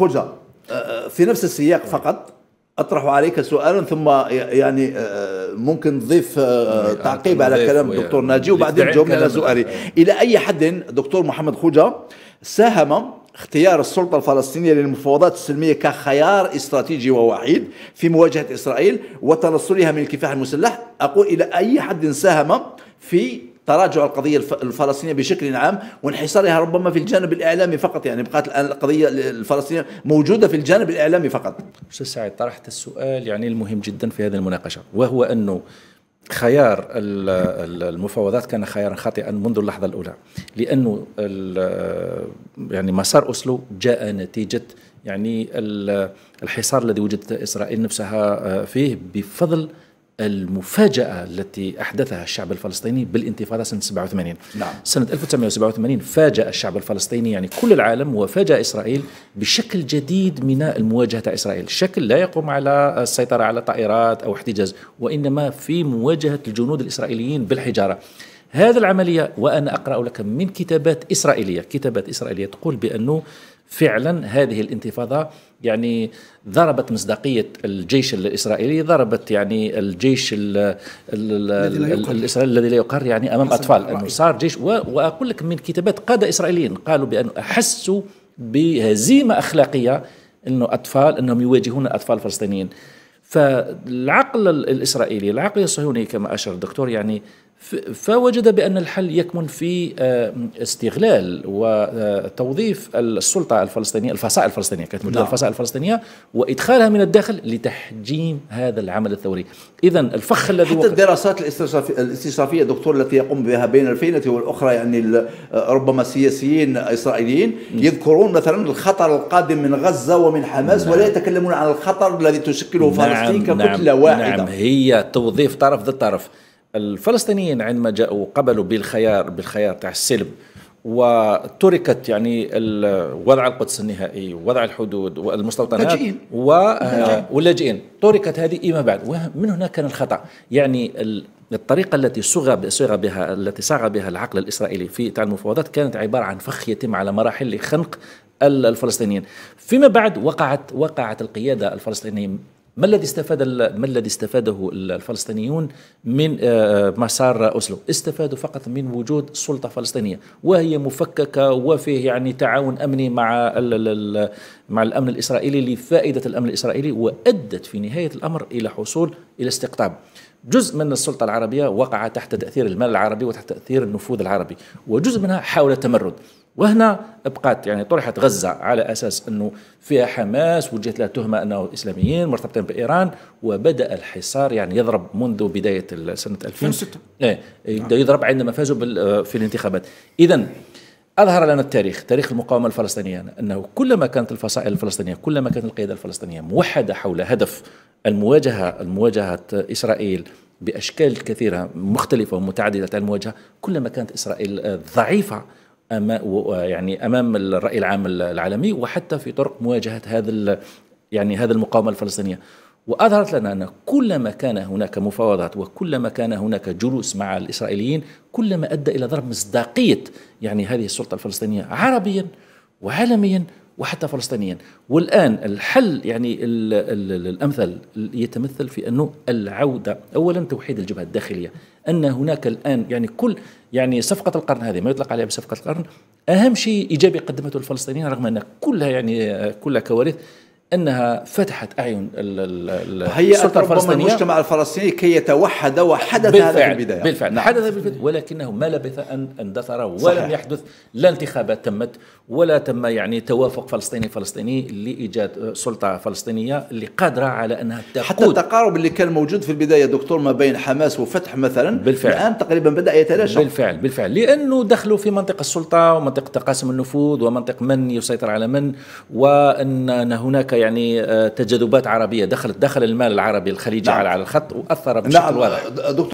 خوجة أه، أه، في نفس السياق فقط اطرح عليك سؤالا ثم يعني أه، ممكن تضيف يعني تعقيب على كلام الدكتور ناجي وبعدين جاوبنا على سؤالي الى اي حد دكتور محمد خوجه ساهم اختيار السلطة الفلسطينية للمفاوضات السلمية كخيار استراتيجي ووحيد في مواجهة إسرائيل وتنصلها من الكفاح المسلح أقول إلى أي حد ساهم في تراجع القضية الفلسطينية بشكل عام وانحصارها ربما في الجانب الإعلامي فقط يعني بقات الآن القضية الفلسطينية موجودة في الجانب الإعلامي فقط أستاذ سعيد طرحت السؤال يعني المهم جدا في هذه المناقشة وهو أنه خيار المفاوضات كان خيارا خاطئا منذ اللحظه الاولى لانه يعني مسار اسلو جاء نتيجه يعني الحصار الذي وجدت اسرائيل نفسها آه، فيه بفضل المفاجأة التي أحدثها الشعب الفلسطيني بالانتفاضة سنة 87 نعم. سنة 1987 فاجأ الشعب الفلسطيني يعني كل العالم وفاجأ إسرائيل بشكل جديد من المواجهة إسرائيل شكل لا يقوم على السيطرة على طائرات أو احتجاز وإنما في مواجهة الجنود الإسرائيليين بالحجارة هذا العملية وأنا أقرأ لك من كتابات إسرائيلية كتابات إسرائيلية تقول بأنه فعلا هذه الانتفاضة يعني ضربت مصداقية الجيش الإسرائيلي ضربت يعني الجيش الـ الـ ال الإسرائيلي الذي لا يقر يعني أمام أطفال أنه صار جيش وأقول لك من كتابات قادة إسرائيليين قالوا بأنه أحسوا بهزيمة أخلاقية أنه أطفال أنهم يواجهون أطفال فلسطينيين فالعقل الإسرائيلي العقل الصهيوني كما أشار الدكتور يعني فوجد بأن الحل يكمن في آه، استغلال وتوظيف آه، السلطة الفلسطينية الفصائل الفلسطينية كانت موجودة نعم. الفصائل الفلسطينية وإدخالها من الداخل لتحجيم هذا العمل الثوري إذا الفخ الذي حتى الدراسات الاستشرافية دكتور التي يقوم بها بين الفينة والأخرى يعني آه، ربما السياسيين إسرائيليين يذكرون مثلا الخطر القادم من غزة ومن حماس نعم. ولا يتكلمون عن الخطر الذي تشكله نعم فلسطين ككتلة نعم, نعم. واحدة نعم هي توظيف طرف ضد طرف الفلسطينيين عندما جاءوا قبلوا بالخيار بالخيار تاع السلم وتركت يعني وضع القدس النهائي ووضع الحدود والمستوطنات لاجئين واللاجئين تركت هذه فيما بعد ومن هنا كان الخطا يعني الطريقة التي صغى صغى بها التي صاغ بها العقل الإسرائيلي في تاع المفاوضات كانت عبارة عن فخ يتم على مراحل لخنق الفلسطينيين فيما بعد وقعت وقعت القيادة الفلسطينية ما الذي استفاد ما الذي استفاده الفلسطينيون من آه، آه، مسار اوسلو؟ استفادوا فقط من وجود سلطه فلسطينيه وهي مفككه وفيه يعني تعاون امني مع مع الامن الاسرائيلي لفائده الامن الاسرائيلي وادت في نهايه الامر الى حصول الى استقطاب. جزء من السلطة العربية وقع تحت تأثير المال العربي وتحت تأثير النفوذ العربي وجزء منها حاول التمرد وهنا ابقات يعني طرحت غزة على أساس أنه فيها حماس وجهت لها تهمة أنه إسلاميين مرتبطين بإيران وبدأ الحصار يعني يضرب منذ بداية سنة 2006 إيه نعم. يبدأ إيه، يضرب عندما فازوا آه، في الانتخابات إذا أظهر لنا التاريخ تاريخ المقاومة الفلسطينية أنه كلما كانت الفصائل الفلسطينية كلما كانت القيادة الفلسطينية موحدة حول هدف المواجهه المواجهه اسرائيل باشكال كثيره مختلفه ومتعدده المواجهه كلما كانت اسرائيل ضعيفه أمام يعني امام الراي العام العالمي وحتى في طرق مواجهه هذا يعني هذا المقاومه الفلسطينيه واظهرت لنا ان كلما كان هناك مفاوضات وكلما كان هناك جلوس مع الاسرائيليين كلما ادى الى ضرب مصداقيه يعني هذه السلطه الفلسطينيه عربيا وعالميا وحتى فلسطينيا والآن الحل يعني الـ الـ الأمثل يتمثل في أنه العودة أولا توحيد الجبهة الداخلية أن هناك الآن يعني كل يعني صفقة القرن هذه ما يطلق عليها بصفقة القرن أهم شيء إيجابي قدمته الفلسطينيين رغم أن كلها يعني كلها كوارث انها فتحت اعين السلطه الفلسطينيه المجتمع الفلسطيني كي يتوحد وحدث هذا في البدايه بالفعل نعم. حدث في البدايه ولكنه ما لبث ان اندثر ولم صحيح. يحدث لا انتخابات تمت ولا تم يعني توافق فلسطيني فلسطيني لايجاد سلطه فلسطينيه اللي قادره على انها تقود حتى التقارب اللي كان موجود في البدايه دكتور ما بين حماس وفتح مثلا بالفعل الان تقريبا بدا يتلاشى بالفعل بالفعل لانه دخلوا في منطقه السلطه ومنطقه تقاسم النفوذ ومنطق من يسيطر على من وان هناك يعني آه، تجاذبات عربيه دخلت دخل المال العربي الخليجي نعم. على الخط واثر بشكل نعم. واضح دكتور